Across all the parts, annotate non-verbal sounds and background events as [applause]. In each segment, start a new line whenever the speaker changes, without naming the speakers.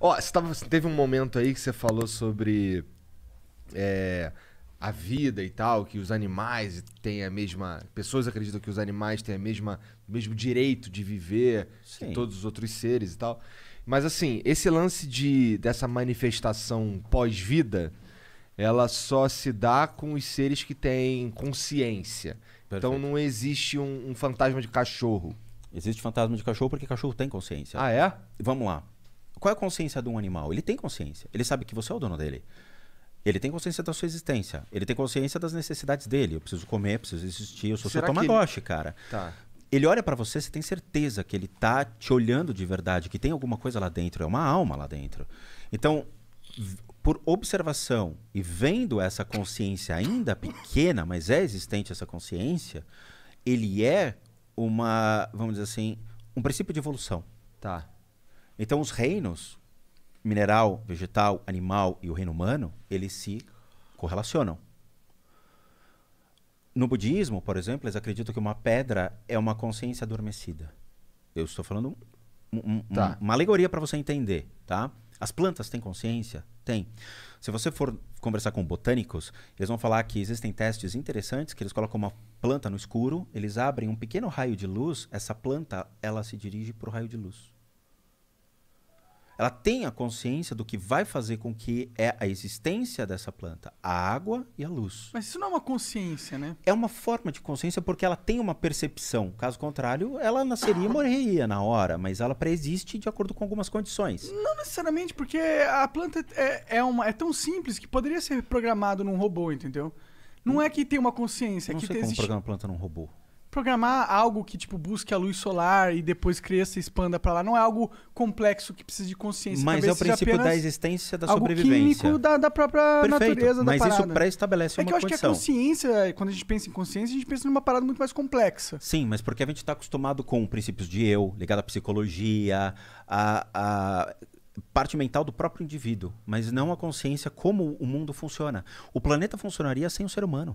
Ó, você, tava, teve um momento aí que você falou sobre é, a vida e tal, que os animais têm a mesma. Pessoas acreditam que os animais têm a mesma, o mesmo direito de viver Sim. que todos os outros seres e tal. Mas assim, esse lance de, dessa manifestação pós-vida, ela só se dá com os seres que têm consciência. Então, Perfeito. Então não existe um, um fantasma de
cachorro. Existe fantasma de cachorro porque cachorro tem consciência. Ah, é? Vamos lá. Qual é a consciência de um animal? Ele tem consciência. Ele sabe que você é o dono dele. Ele tem consciência da sua existência. Ele tem consciência das necessidades dele. Eu preciso comer, preciso existir. Eu sou Será seu tamagotchi, ele... cara. Tá. Ele olha para você, você tem certeza que ele tá te olhando de verdade, que tem alguma coisa lá dentro, é uma alma lá dentro. Então, por observação e vendo essa consciência ainda pequena, mas é existente essa consciência, ele é uma, vamos dizer assim, um princípio de evolução. Tá. Então, os reinos mineral, vegetal, animal e o reino humano, eles se correlacionam. No budismo, por exemplo, eles acreditam que uma pedra é uma consciência adormecida. Eu estou falando um, um, tá. uma alegoria para você entender, tá? As plantas têm consciência? Tem. Se você for conversar com botânicos, eles vão falar que existem testes interessantes que eles colocam uma planta no escuro, eles abrem um pequeno raio de luz, essa planta, ela se dirige para o raio de luz ela tem a consciência do que vai fazer com que é a existência dessa planta, a água e a luz. Mas isso não é uma consciência, né? É uma forma de consciência porque ela tem uma percepção. Caso contrário, ela nasceria e morreria na hora, mas ela pré-existe de acordo com algumas condições.
Não necessariamente, porque a planta é, é, uma, é tão simples que poderia ser programado num robô, entendeu? Não, não é que tem uma consciência, não é que sei existe... como programar
planta num robô
programar algo que, tipo, busque a luz solar e depois cresça e expanda para lá. Não é algo complexo que precisa de consciência. Mas é o princípio da existência da algo sobrevivência. químico da, da própria Perfeito, natureza mas da Mas isso pré-estabelece é uma condição. É que eu condição. acho que a consciência, quando a gente pensa em consciência,
a gente pensa numa parada muito mais complexa. Sim, mas porque a gente está acostumado com princípios de eu, ligado à psicologia, a, a parte mental do próprio indivíduo, mas não a consciência como o mundo funciona. O planeta funcionaria sem o ser humano.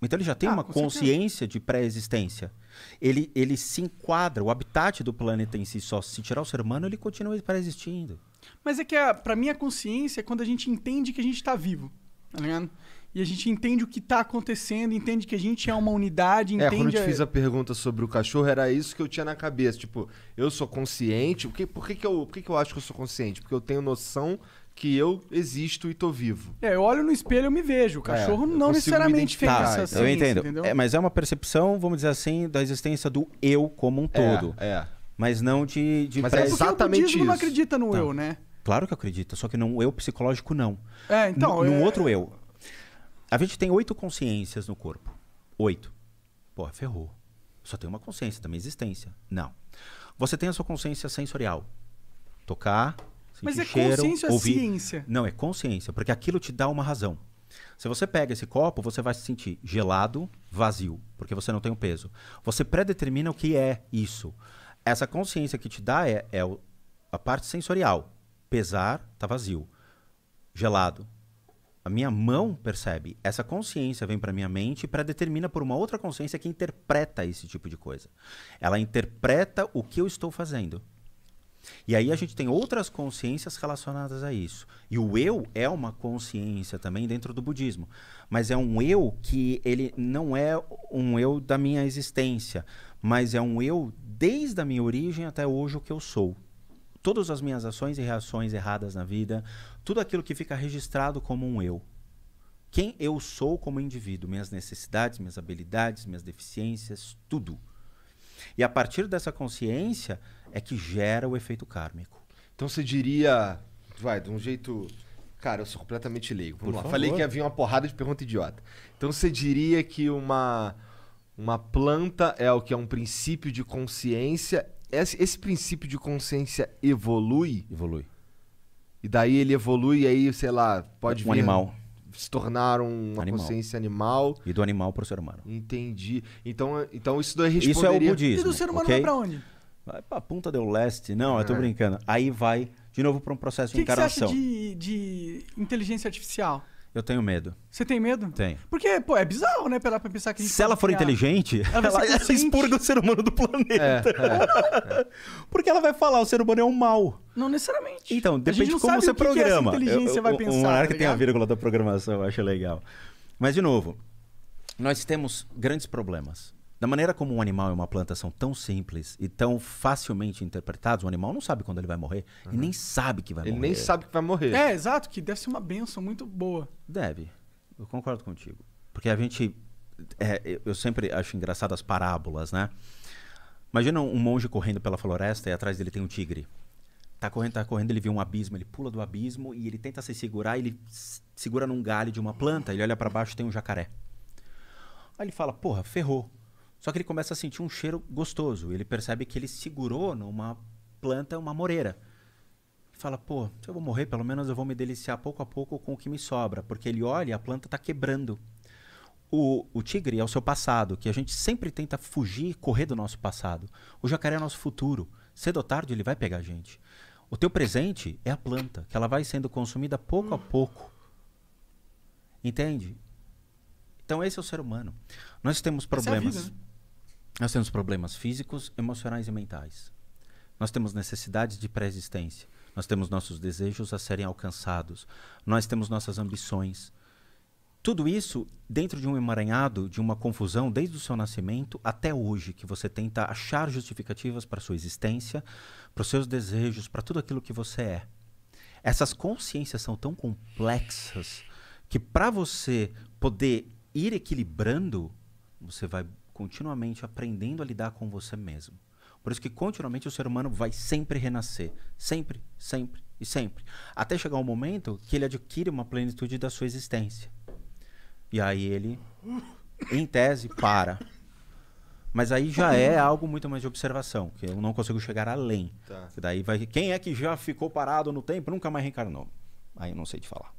Então ele já tem ah, uma consciência certeza. de pré-existência. Ele, ele se enquadra, o habitat do planeta em si só. Se tirar o ser humano, ele continua pré-existindo.
Mas é que, para mim, a consciência é quando a gente entende que a gente está vivo. Tá ligado? E a gente entende o que está acontecendo, entende que a gente é uma unidade, entende... É, quando eu te fiz a
pergunta sobre o cachorro, era isso que eu tinha na cabeça. Tipo, eu sou consciente. Por que, por que, que, eu, por que, que eu acho que eu sou consciente? Porque eu tenho noção que eu existo e tô vivo.
É, eu olho no espelho e me vejo. O é, cachorro é, não necessariamente tem essa ciência, Eu entendo. É, mas
é uma percepção, vamos dizer assim, da existência do eu como um é, todo. É. é. Mas não de. de mas é exatamente o isso. não acredita no tá. eu, né? Claro que acredita, só que não eu psicológico não. É, então. N num é. outro eu. A gente tem oito consciências no corpo. Oito. Pô, ferrou. Só tem uma consciência, da minha existência. Não. Você tem a sua consciência sensorial. Tocar, mas é cheiro, consciência ouvir. ciência? Não, é consciência, porque aquilo te dá uma razão. Se você pega esse copo, você vai se sentir gelado, vazio, porque você não tem o um peso. Você predetermina o que é isso. Essa consciência que te dá é, é a parte sensorial. Pesar, tá vazio. Gelado, a minha mão percebe, essa consciência vem para minha mente e predetermina por uma outra consciência que interpreta esse tipo de coisa. Ela interpreta o que eu estou fazendo. E aí a gente tem outras consciências relacionadas a isso. E o eu é uma consciência também dentro do budismo, mas é um eu que ele não é um eu da minha existência, mas é um eu desde a minha origem até hoje o que eu sou. Todas as minhas ações e reações erradas na vida, tudo aquilo que fica registrado como um eu. Quem eu sou como indivíduo, minhas necessidades, minhas habilidades, minhas deficiências, tudo. E a partir dessa consciência é que gera o efeito kármico. Então você diria, vai, de um jeito. Cara, eu sou completamente leigo. Vamos Por lá. Favor. Falei que
havia uma porrada de pergunta idiota. Então você diria que uma, uma planta é o que é um princípio de consciência. Esse, esse princípio de consciência evolui? Evolui. E daí ele evolui e aí, sei lá, pode um vir... Um animal se tornaram uma
animal. consciência animal. E do animal para o ser humano.
Entendi. Então, então isso daí responderia... Isso é o
budismo, E do ser humano okay? vai para onde? Vai para a punta do leste. Não, é. eu tô é. brincando. Aí vai de novo para um processo que de encarnação. O que você
acha de, de inteligência artificial?
Eu tenho medo.
Você tem medo? Tem. Porque, pô, é bizarro, né? Pra, pensar que Se ela for criar... inteligente, ela, ela, é expurga o ser humano do planeta. É, é, é. [laughs] Porque ela vai falar, o ser humano é um mal. Não necessariamente. Então, depende de como você programa. Que inteligência eu, vai pensar, uma área tá que tem a
vírgula da programação, eu acho legal. Mas, de novo, nós temos grandes problemas. Da maneira como um animal e uma planta são tão simples e tão facilmente interpretados, o animal não sabe quando ele vai morrer uhum. e nem sabe que vai ele morrer. Ele nem sabe que vai morrer. É,
exato, que deve ser uma benção muito boa.
Deve. Eu concordo contigo. Porque a gente. É, eu sempre acho engraçado as parábolas, né? Imagina um monge correndo pela floresta e atrás dele tem um tigre. Tá correndo, tá correndo, ele vê um abismo, ele pula do abismo e ele tenta se segurar, ele segura num galho de uma planta, ele olha para baixo tem um jacaré. Aí ele fala: Porra, ferrou só que ele começa a sentir um cheiro gostoso. Ele percebe que ele segurou numa planta uma moreira. Fala, pô, se eu vou morrer, pelo menos eu vou me deliciar pouco a pouco com o que me sobra. Porque ele olha e a planta está quebrando. O, o tigre é o seu passado, que a gente sempre tenta fugir, correr do nosso passado. O jacaré é o nosso futuro. Cedo ou tarde ele vai pegar a gente. O teu presente é a planta, que ela vai sendo consumida pouco a pouco. Entende? Então esse é o ser humano. Nós temos é problemas. Né? Nós temos problemas físicos, emocionais e mentais. Nós temos necessidades de pré-existência. Nós temos nossos desejos a serem alcançados. Nós temos nossas ambições. Tudo isso dentro de um emaranhado, de uma confusão desde o seu nascimento até hoje, que você tenta achar justificativas para sua existência, para os seus desejos, para tudo aquilo que você é. Essas consciências são tão complexas que para você poder ir equilibrando, você vai continuamente aprendendo a lidar com você mesmo. Por isso que continuamente o ser humano vai sempre renascer. Sempre, sempre e sempre. Até chegar um momento que ele adquire uma plenitude da sua existência. E aí ele, em tese, para. Mas aí já é algo muito mais de observação, que eu não consigo chegar além. Tá. Daí vai. Quem é que já ficou parado no tempo nunca mais reencarnou? Aí eu não sei te falar.